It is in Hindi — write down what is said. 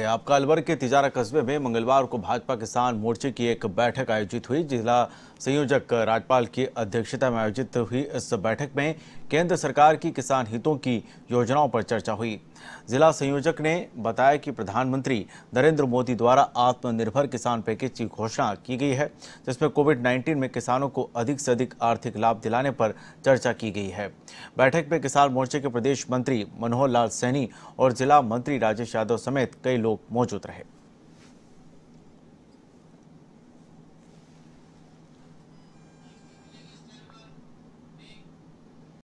आपका अलवर के तिजारा कस्बे में मंगलवार को भाजपा किसान मोर्चे की एक बैठक आयोजित हुई जिला संयोजक राजपाल की अध्यक्षता में आयोजित हुई इस बैठक में केंद्र सरकार की किसान हितों की योजनाओं पर चर्चा हुई जिला संयोजक ने बताया कि प्रधानमंत्री नरेंद्र मोदी द्वारा आत्मनिर्भर किसान पैकेज की घोषणा की गई है जिसमें कोविड नाइन्टीन में किसानों को अधिक से अधिक आर्थिक लाभ दिलाने पर चर्चा की गई है बैठक में किसान मोर्चे के प्रदेश मंत्री मनोहर लाल सैनी और जिला मंत्री राजेश यादव समेत कई लोग मौजूद रहे